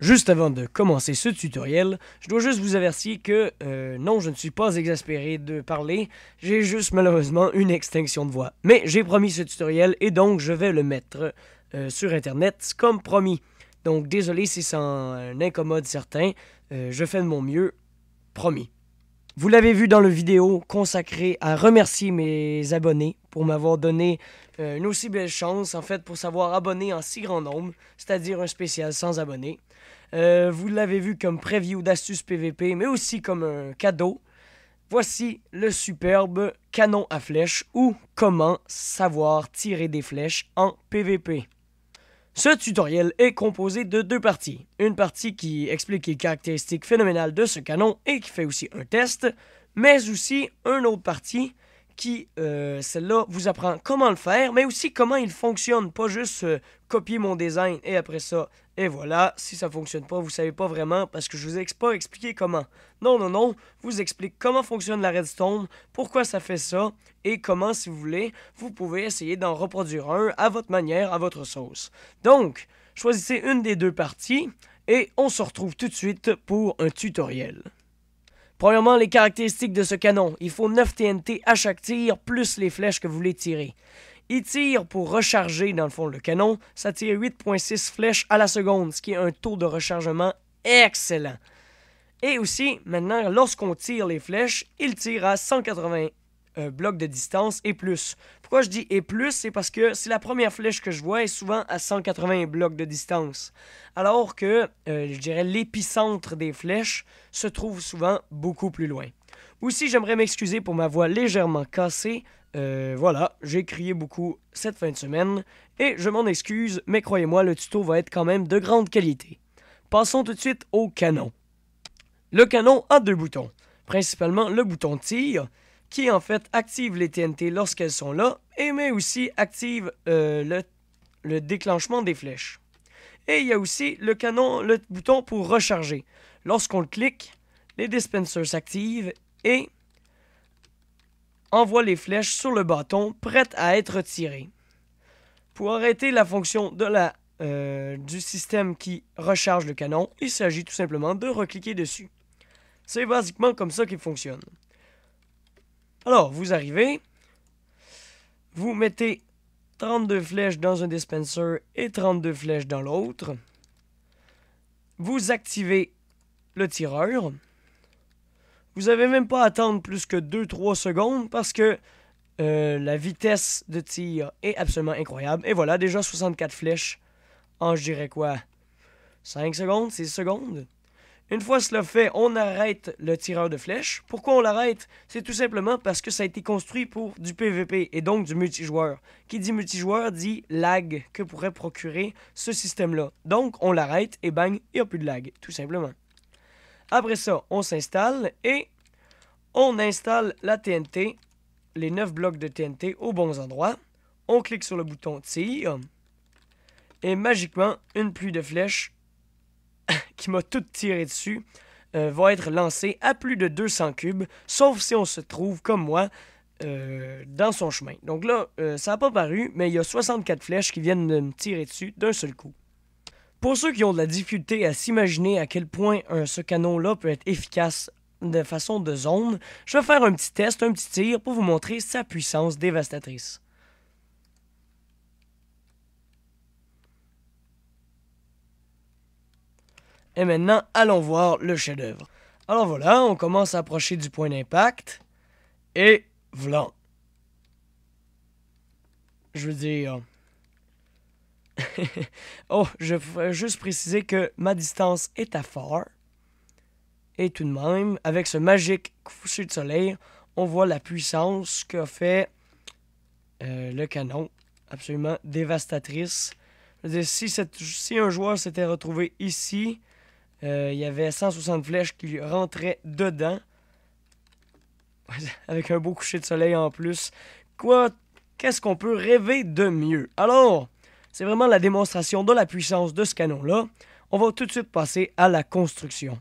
Juste avant de commencer ce tutoriel, je dois juste vous avertir que euh, non, je ne suis pas exaspéré de parler, j'ai juste malheureusement une extinction de voix. Mais j'ai promis ce tutoriel et donc je vais le mettre euh, sur internet comme promis. Donc désolé si ça en incommode certains, euh, je fais de mon mieux, promis. Vous l'avez vu dans le vidéo consacrée à remercier mes abonnés pour m'avoir donné euh, une aussi belle chance, en fait, pour savoir abonner en si grand nombre, c'est-à-dire un spécial sans abonnés. Euh, vous l'avez vu comme preview d'astuces PVP, mais aussi comme un cadeau. Voici le superbe canon à flèches ou comment savoir tirer des flèches en PVP. Ce tutoriel est composé de deux parties. Une partie qui explique les caractéristiques phénoménales de ce canon et qui fait aussi un test, mais aussi une autre partie qui, euh, celle-là, vous apprend comment le faire, mais aussi comment il fonctionne. Pas juste euh, copier mon design et après ça, et voilà, si ça fonctionne pas, vous savez pas vraiment parce que je vous ai pas expliqué comment. Non, non, non, vous explique comment fonctionne la redstone, pourquoi ça fait ça, et comment, si vous voulez, vous pouvez essayer d'en reproduire un à votre manière, à votre sauce. Donc, choisissez une des deux parties, et on se retrouve tout de suite pour un tutoriel. Premièrement, les caractéristiques de ce canon. Il faut 9 TNT à chaque tir, plus les flèches que vous voulez tirer. Il tire pour recharger, dans le fond, le canon. Ça tire 8.6 flèches à la seconde, ce qui est un taux de rechargement excellent. Et aussi, maintenant, lorsqu'on tire les flèches, il tire à 180 euh, blocs de distance et plus. Pourquoi je dis et plus, c'est parce que c'est la première flèche que je vois et souvent à 180 blocs de distance. Alors que, euh, je dirais, l'épicentre des flèches se trouve souvent beaucoup plus loin. Aussi, j'aimerais m'excuser pour ma voix légèrement cassée. Euh, voilà, j'ai crié beaucoup cette fin de semaine et je m'en excuse, mais croyez-moi, le tuto va être quand même de grande qualité. Passons tout de suite au canon. Le canon a deux boutons, principalement le bouton tir qui en fait active les TNT lorsqu'elles sont là, et mais aussi active euh, le, déclenchement des flèches. Et il y a aussi le canon, le bouton pour recharger. Lorsqu'on le clique, les dispensers s'activent et envoient les flèches sur le bâton prêtes à être tirées. Pour arrêter la fonction euh, du système qui recharge le canon, il s'agit tout simplement de recliquer dessus. C'est basiquement comme ça qu'il fonctionne. Alors, vous arrivez, vous mettez 32 flèches dans un dispenser et 32 flèches dans l'autre. Vous activez le tireur. Vous n'avez même pas à attendre plus que 2-3 secondes parce que euh, la vitesse de tir est absolument incroyable. Et voilà, déjà 64 flèches en, je dirais quoi, 5 secondes, 6 secondes. Une fois cela fait, on arrête le tireur de flèche. Pourquoi on l'arrête C'est tout simplement parce que ça a été construit pour du PvP et donc du multijoueur. Qui dit multijoueur dit lag que pourrait procurer ce système-là. Donc on l'arrête et bang, il n'y a plus de lag, tout simplement. Après ça, on s'installe et on installe la TNT, les 9 blocs de TNT aux bons endroits. On clique sur le bouton T. et magiquement, une pluie de flèches qui m'a tout tiré dessus, euh, va être lancé à plus de 200 cubes, sauf si on se trouve, comme moi, euh, dans son chemin. Donc là, euh, ça n'a pas paru, mais il y a 64 flèches qui viennent de me tirer dessus d'un seul coup. Pour ceux qui ont de la difficulté à s'imaginer à quel point ce canon-là peut être efficace de façon de zone, je vais faire un petit test, un petit tir pour vous montrer sa puissance dévastatrice. Et maintenant, allons voir le chef-d'œuvre. Alors voilà, on commence à approcher du point d'impact. Et voilà. Je veux dire... oh, je voudrais juste préciser que ma distance est à fort. Et tout de même, avec ce magique coucher de soleil, on voit la puissance qu'a fait euh, le canon. Absolument dévastatrice. Je veux dire, si un joueur s'était retrouvé ici, euh, il y avait 160 flèches qui rentraient dedans. Avec un beau coucher de soleil en plus. Quoi Qu'est-ce qu'on peut rêver de mieux Alors, c'est vraiment la démonstration de la puissance de ce canon-là. On va tout de suite passer à la construction.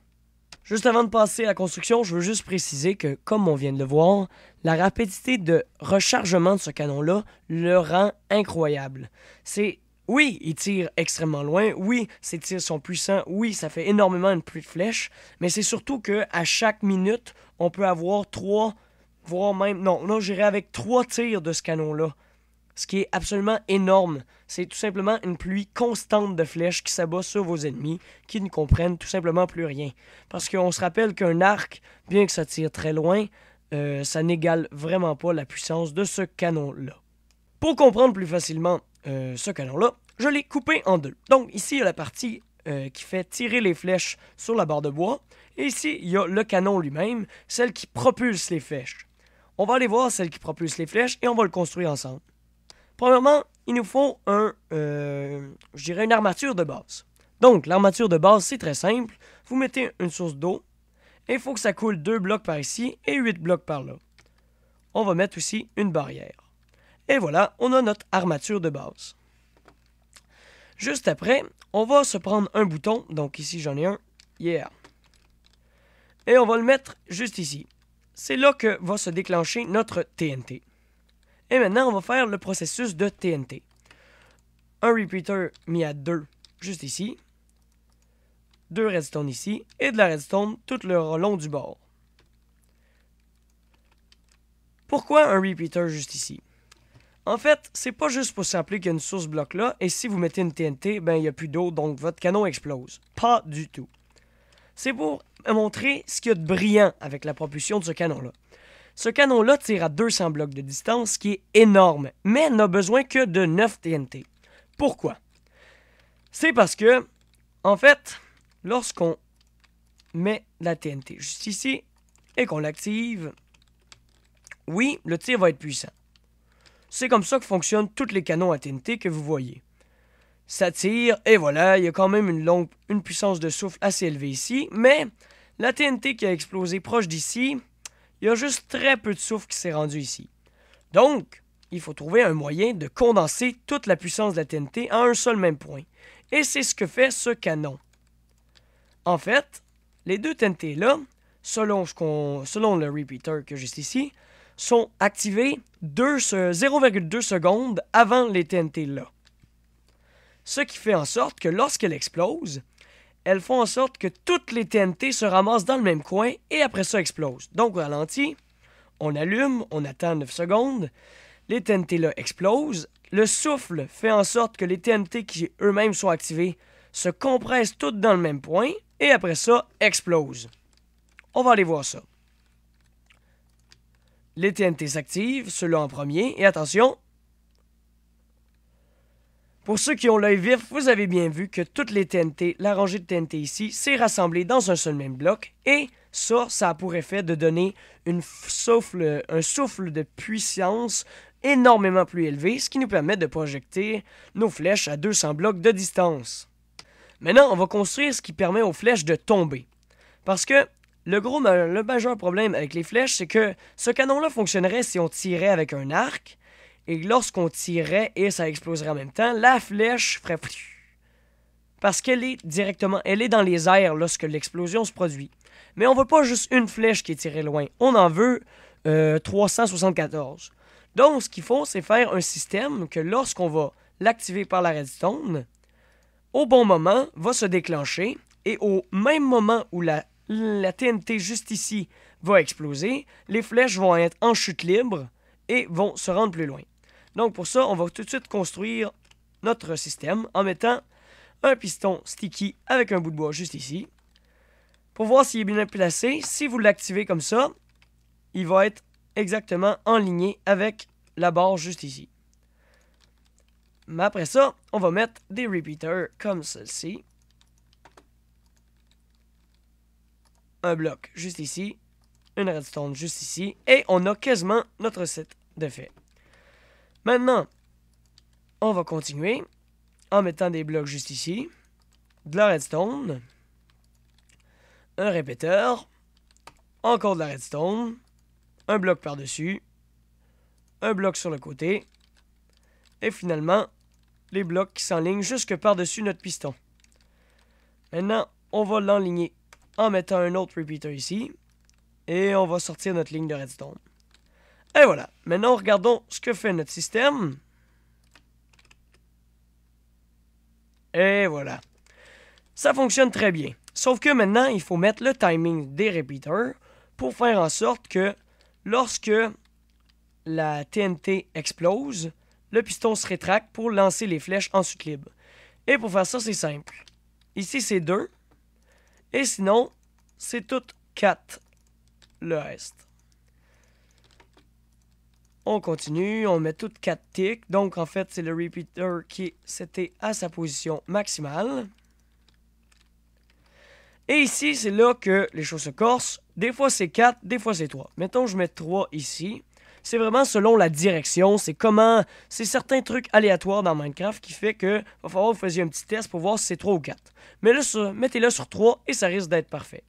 Juste avant de passer à la construction, je veux juste préciser que, comme on vient de le voir, la rapidité de rechargement de ce canon-là le rend incroyable. C'est oui, il tire extrêmement loin. Oui, ces tirs sont puissants. Oui, ça fait énormément une pluie de flèches. Mais c'est surtout que à chaque minute, on peut avoir trois, voire même non, non, j'irai avec trois tirs de ce canon-là. Ce qui est absolument énorme. C'est tout simplement une pluie constante de flèches qui s'abat sur vos ennemis, qui ne comprennent tout simplement plus rien. Parce qu'on se rappelle qu'un arc, bien que ça tire très loin, euh, ça n'égale vraiment pas la puissance de ce canon-là. Pour comprendre plus facilement euh, ce canon-là, je l'ai coupé en deux. Donc ici, il y a la partie euh, qui fait tirer les flèches sur la barre de bois. Et ici, il y a le canon lui-même, celle qui propulse les flèches. On va aller voir celle qui propulse les flèches et on va le construire ensemble. Premièrement, il nous faut un, euh, une armature de base. Donc, l'armature de base, c'est très simple. Vous mettez une source d'eau et il faut que ça coule deux blocs par ici et huit blocs par là. On va mettre aussi une barrière. Et voilà, on a notre armature de base. Juste après, on va se prendre un bouton. Donc ici, j'en ai un. Yeah. Et on va le mettre juste ici. C'est là que va se déclencher notre TNT. Et maintenant, on va faire le processus de TNT. Un repeater mis à deux, juste ici. Deux redstone ici. Et de la redstone tout le long du bord. Pourquoi un repeater juste ici? En fait, c'est pas juste pour s'appeler qu'il y a une source bloc là, et si vous mettez une TNT, ben il n'y a plus d'eau, donc votre canon explose. Pas du tout. C'est pour montrer ce qu'il y a de brillant avec la propulsion de ce canon-là. Ce canon-là tire à 200 blocs de distance, ce qui est énorme, mais n'a besoin que de 9 TNT. Pourquoi? C'est parce que, en fait, lorsqu'on met la TNT juste ici et qu'on l'active, oui, le tir va être puissant. C'est comme ça que fonctionnent tous les canons à TNT que vous voyez. Ça tire, et voilà, il y a quand même une, longue, puissance de souffle assez élevée ici, mais la TNT qui a explosé proche d'ici, il y a juste très peu de souffle qui s'est rendu ici. Donc, il faut trouver un moyen de condenser toute la puissance de la TNT à un seul même point. Et c'est ce que fait ce canon. En fait, les deux TNT là, selon, selon le repeater que j'ai ici, sont activés 0,2 secondes avant les TNT là. Ce qui fait en sorte que lorsqu'elle explose, elles font en sorte que toutes les TNT se ramassent dans le même coin et après ça explosent. Donc au ralenti, on allume, on attend 9 secondes, les TNT là explosent, le souffle fait en sorte que les TNT qui eux-mêmes sont activés se compressent toutes dans le même point et après ça explosent. On va aller voir ça. Les TNT s'activent, ceux-là en premier, et attention! Pour ceux qui ont l'œil vif, vous avez bien vu que toutes les TNT, la rangée de TNT ici, s'est rassemblée dans un seul même bloc, et ça, ça a pour effet de donner une souffle, un souffle de puissance énormément plus élevé, ce qui nous permet de projeter nos flèches à 200 blocs de distance. Maintenant, on va construire ce qui permet aux flèches de tomber. Parce que le gros, le majeur problème avec les flèches, c'est que ce canon-là fonctionnerait si on tirait avec un arc, et lorsqu'on tirait et ça exploserait en même temps, la flèche ferait parce qu'elle est directement, elle est dans les airs lorsque l'explosion se produit. Mais on veut pas juste une flèche qui est tirée loin, on en veut 374. Euh, Donc, ce qu'il faut, c'est faire un système que lorsqu'on va l'activer par la redstone, au bon moment, va se déclencher et au même moment où la la TNT juste ici va exploser, les flèches vont être en chute libre et vont se rendre plus loin. Donc pour ça, on va tout de suite construire notre système en mettant un piston sticky avec un bout de bois juste ici. Pour voir s'il est bien placé, si vous l'activez comme ça, il va être exactement en ligne avec la barre juste ici. Mais après ça, on va mettre des repeaters comme celle-ci. un bloc juste ici, une redstone juste ici, et on a quasiment notre set de fait. Maintenant, on va continuer en mettant des blocs juste ici, de la redstone, un répéteur, encore de la redstone, un bloc par-dessus, un bloc sur le côté, et finalement, les blocs qui s'enlignent jusque par-dessus notre piston. Maintenant, on va l'enligner en mettant un autre repeater ici. Et on va sortir notre ligne de redstone. Et voilà. Maintenant, regardons ce que fait notre système. Et voilà. Ça fonctionne très bien. Sauf que maintenant, il faut mettre le timing des repeaters pour faire en sorte que lorsque la TNT explose, le piston se rétracte pour lancer les flèches en suite libre. Et pour faire ça, c'est simple. Ici, c'est 2. Et sinon, c'est toutes 4 le reste. On continue, on met toutes 4 ticks. Donc en fait, c'est le repeater qui s'était à sa position maximale. Et ici, c'est là que les choses se corsent. Des fois, c'est 4, des fois, c'est 3. Mettons, je mets 3 ici c'est vraiment selon la direction, c'est comment, c'est certains trucs aléatoires dans Minecraft qui fait que va falloir que vous fassiez un petit test pour voir si c'est 3 ou 4. Mais là, mettez-le sur 3 et ça risque d'être parfait.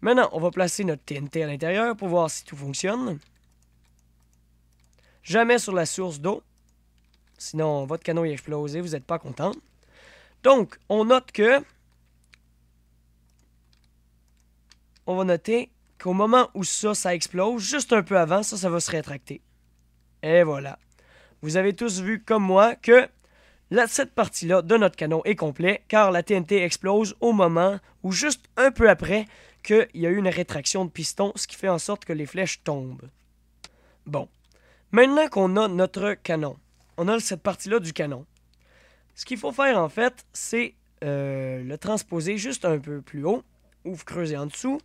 Maintenant, on va placer notre TNT à l'intérieur pour voir si tout fonctionne. Jamais sur la source d'eau. Sinon, votre canon est explosé, vous n'êtes pas content. Donc, on note que... On va noter qu'au moment où ça, ça explose, juste un peu avant, ça, ça va se rétracter. Et voilà. Vous avez tous vu, comme moi, que cette partie-là de notre canon est complète, car la TNT explose au moment ou juste un peu après qu'il y a eu une rétraction de piston, ce qui fait en sorte que les flèches tombent. Bon. Maintenant qu'on a notre canon, on a cette partie-là du canon. Ce qu'il faut faire, en fait, c'est euh, le transposer juste un peu plus haut, ou creuser en dessous,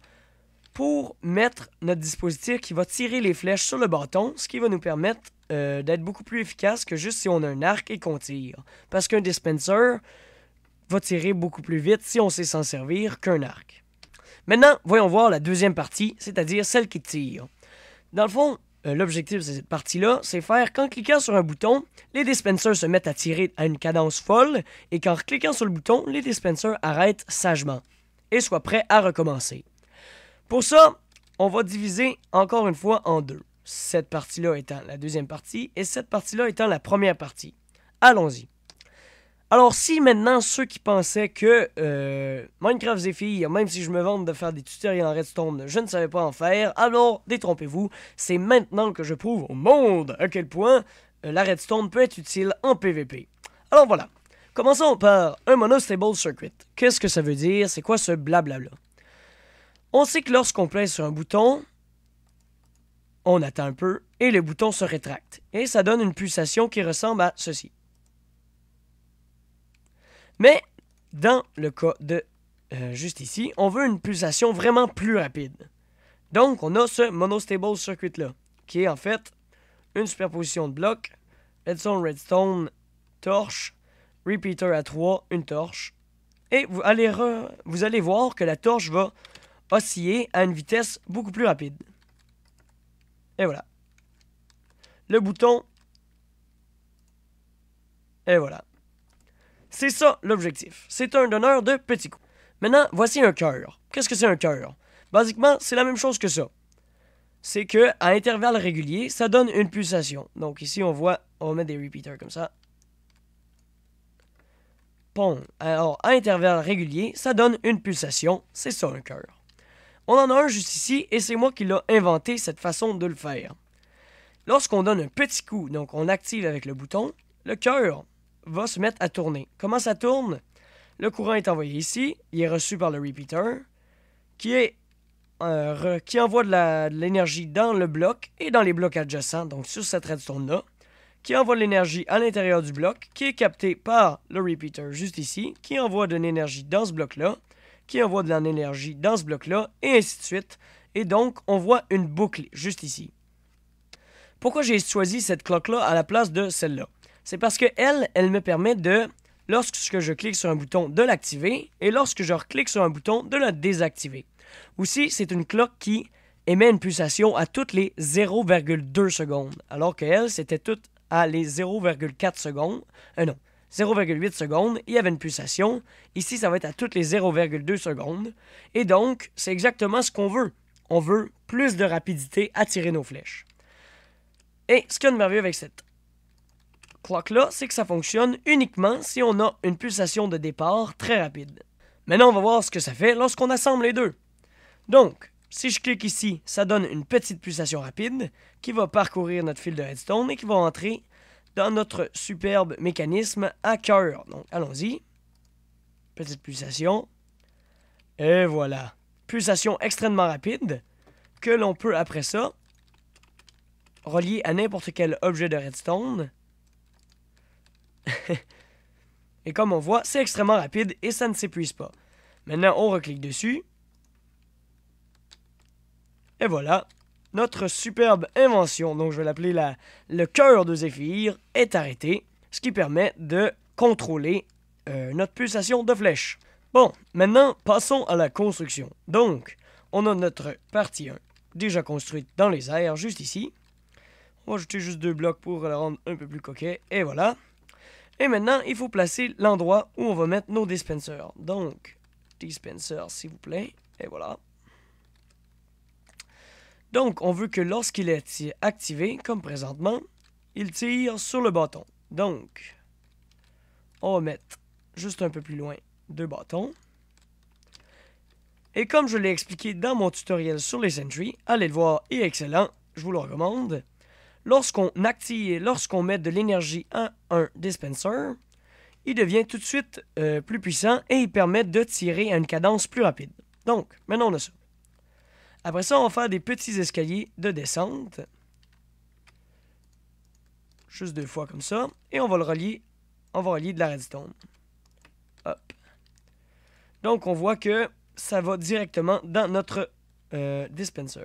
pour mettre notre dispositif qui va tirer les flèches sur le bâton, ce qui va nous permettre euh, d'être beaucoup plus efficace que juste si on a un arc et qu'on tire. Parce qu'un dispenser va tirer beaucoup plus vite si on sait s'en servir qu'un arc. Maintenant, voyons voir la deuxième partie, c'est-à-dire celle qui tire. Dans le fond, euh, l'objectif de cette partie-là, c'est faire qu'en cliquant sur un bouton, les dispensers se mettent à tirer à une cadence folle et qu'en cliquant sur le bouton, les dispensers arrêtent sagement et soient prêts à recommencer. Pour ça, on va diviser encore une fois en deux. Cette partie-là étant la deuxième partie et cette partie-là étant la première partie. Allons-y. Alors si maintenant ceux qui pensaient que euh, Minecraft Zephyr, même si je me vante de faire des tutoriels en redstone, je ne savais pas en faire, alors détrompez-vous, c'est maintenant que je prouve au monde à quel point euh, la redstone peut être utile en PvP. Alors voilà, commençons par un monostable circuit. Qu'est-ce que ça veut dire, c'est quoi ce blablabla on sait que lorsqu'on place sur un bouton, on attend un peu et le bouton se rétracte. Et ça donne une pulsation qui ressemble à ceci. Mais dans le cas de euh, juste ici, on veut une pulsation vraiment plus rapide. Donc on a ce monostable circuit là, qui est en fait une superposition de blocs, redstone, redstone, torche, repeater à 3, une torche. Et vous allez, vous allez voir que la torche va osciller à une vitesse beaucoup plus rapide. Et voilà. Le bouton. Et voilà. C'est ça l'objectif. C'est un donneur de petits coups. Maintenant, voici un cœur. Qu'est-ce que c'est un cœur? Basiquement, c'est la même chose que ça. C'est que à intervalles réguliers, ça donne une pulsation. Donc ici, on voit, on met des repeaters comme ça. Bon, alors à intervalles réguliers, ça donne une pulsation. C'est ça un cœur. On en a un juste ici et c'est moi qui l'ai inventé cette façon de le faire. Lorsqu'on donne un petit coup, donc on active avec le bouton, le cœur va se mettre à tourner. Comment ça tourne Le courant est envoyé ici, il est reçu par le repeater qui, euh, envoie de l'énergie dans le bloc et dans les blocs adjacents, donc sur cette redstone-là, qui envoie de l'énergie à l'intérieur du bloc, qui est capté par le repeater juste ici, qui envoie de l'énergie dans ce bloc-là, qui envoie de l'énergie dans ce bloc-là, et ainsi de suite. Et donc, on voit une boucle juste ici. Pourquoi j'ai choisi cette cloque-là à la place de celle-là? C'est parce que elle, elle me permet de, lorsque je clique sur un bouton, de l'activer, et lorsque je clique sur un bouton, de la désactiver. Aussi, c'est une cloque qui émet une pulsation à toutes les 0,2 secondes, alors qu'elle, c'était toutes à les 0,4 secondes. Euh, non, 0,8 secondes, il y avait une pulsation. Ici, ça va être à toutes les 0,2 secondes. Et donc, c'est exactement ce qu'on veut. On veut plus de rapidité à tirer nos flèches. Et ce qu'il y a de merveilleux avec cette clock-là, c'est que ça fonctionne uniquement si on a une pulsation de départ très rapide. Maintenant, on va voir ce que ça fait lorsqu'on assemble les deux. Donc, si je clique ici, ça donne une petite pulsation rapide qui va parcourir notre fil de redstone et qui va entrer dans notre superbe mécanisme à cœur. Donc, allons-y. Petite pulsation. Et voilà. Pulsation extrêmement rapide que l'on peut, après ça, relier à n'importe quel objet de redstone. et comme on voit, c'est extrêmement rapide et ça ne s'épuise pas. Maintenant, on reclique dessus. Et voilà, notre superbe invention, donc je vais l'appeler le cœur de Zéphyr, est arrêté, ce qui permet de contrôler euh, notre pulsation de flèche. Bon, maintenant, passons à la construction. Donc, on a notre partie 1, déjà construite dans les airs, juste ici. On va ajouter juste deux blocs pour la rendre un peu plus coquet, et voilà. Et maintenant, il faut placer l'endroit où on va mettre nos dispensers. Donc, dispenser, s'il vous plaît, et voilà. Donc, on veut que lorsqu'il est activé, comme présentement, il tire sur le bâton. Donc, on va mettre juste un peu plus loin deux bâtons. Et comme je l'ai expliqué dans mon tutoriel sur les entries, allez le voir, il est excellent, je vous le recommande. Lorsqu'on active, lorsqu'on met de l'énergie à un dispenser, il devient tout de suite euh, plus puissant et il permet de tirer à une cadence plus rapide. Donc, maintenant on a ça. Après ça, on va faire des petits escaliers de descente. Juste deux fois comme ça. Et on va le relier. On va relier de la redstone. Hop. Donc, on voit que ça va directement dans notre euh, dispenser.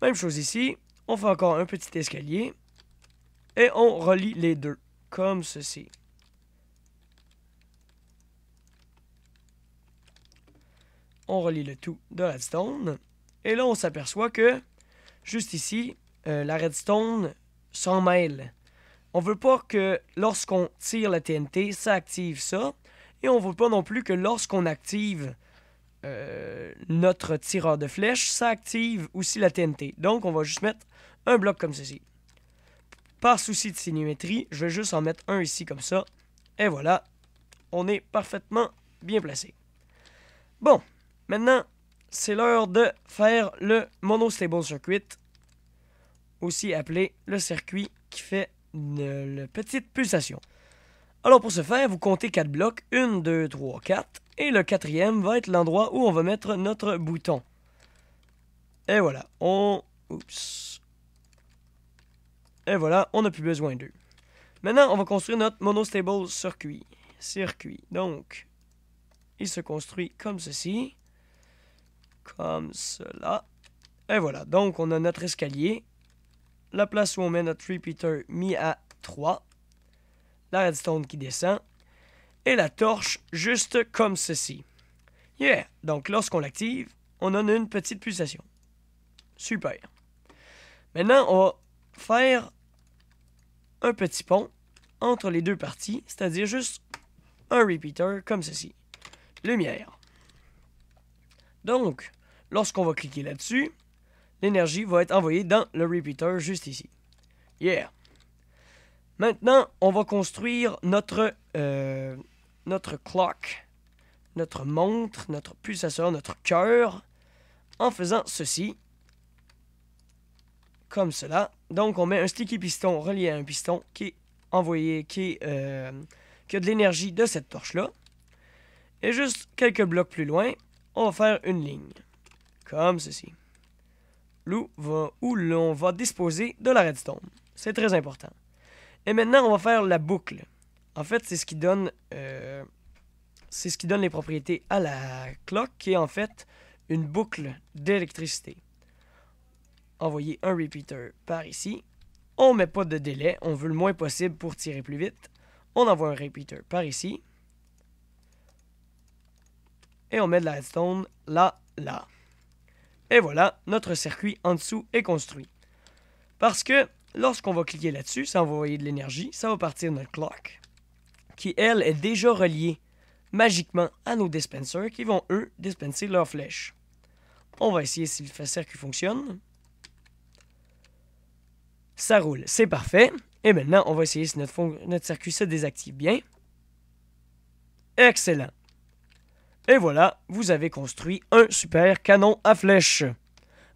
Même chose ici. On fait encore un petit escalier. Et on relie les deux. Comme ceci. on relie le tout de la redstone. Et là, on s'aperçoit que, juste ici, euh, la redstone s'en mêle. On veut pas que lorsqu'on tire la TNT, ça active ça. Et on veut pas non plus que lorsqu'on active euh, notre tireur de flèche, ça active aussi la TNT. Donc, on va juste mettre un bloc comme ceci. Par souci de symétrie, je vais juste en mettre un ici comme ça. Et voilà, on est parfaitement bien placé. Bon, Maintenant, c'est l'heure de faire le monostable circuit, aussi appelé le circuit qui fait une, petite pulsation. Alors pour ce faire, vous comptez quatre blocs, 1, 2, 3, 4, et le quatrième va être l'endroit où on va mettre notre bouton. Et voilà, on... Oups. Et voilà, on n'a plus besoin d'eux. Maintenant, on va construire notre monostable circuit. Circuit. Donc, il se construit comme ceci comme cela. Et voilà, donc on a notre escalier, la place où on met notre repeater mis à 3, la redstone qui descend, et la torche juste comme ceci. Yeah, donc lorsqu'on l'active, on en a une petite pulsation. Super. Maintenant, on va faire un petit pont entre les deux parties, c'est-à-dire juste un repeater comme ceci. Lumière. Donc, lorsqu'on va cliquer là-dessus, l'énergie va être envoyée dans le repeater juste ici. Yeah. Maintenant, on va construire notre, euh, notre clock, notre montre, notre pulsateur, notre cœur, en faisant ceci, comme cela. Donc, on met un sticky piston relié à un piston qui est envoyé, qui, euh, qui a de l'énergie de cette torche-là. Et juste quelques blocs plus loin, on va faire une ligne, comme ceci, va où l'on va disposer de la redstone. C'est très important. Et maintenant, on va faire la boucle. En fait, c'est ce qui donne... Euh, c'est ce qui donne les propriétés à la cloque, qui est en fait une boucle d'électricité. Envoyer un repeater par ici. On met pas de délai, on veut le moins possible pour tirer plus vite. On envoie un repeater par ici et on met de la headstone là, là. Et voilà, notre circuit en dessous est construit. Parce que lorsqu'on va cliquer là-dessus, ça va envoyer de l'énergie, ça va partir notre clock, qui elle est déjà reliée magiquement à nos dispensers qui vont eux dispenser leurs flèche. On va essayer si le circuit fonctionne. Ça roule, c'est parfait. Et maintenant, on va essayer si notre, notre circuit se désactive bien. Excellent. Et voilà, vous avez construit un super canon à flèches.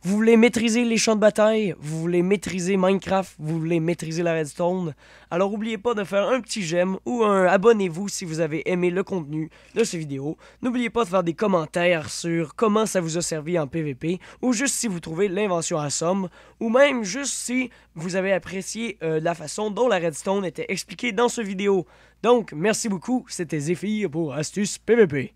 Vous voulez maîtriser les champs de bataille, vous voulez maîtriser Minecraft, vous voulez maîtriser la redstone. Alors n'oubliez pas de faire un petit j'aime ou un abonnez-vous si vous avez aimé le contenu de cette vidéo. N'oubliez pas de faire des commentaires sur comment ça vous a servi en PVP ou juste si vous trouvez l'invention à somme ou même juste si vous avez apprécié euh, la façon dont la redstone était expliquée dans cette vidéo. Donc merci beaucoup, c'était Zephyr pour Astuce PVP.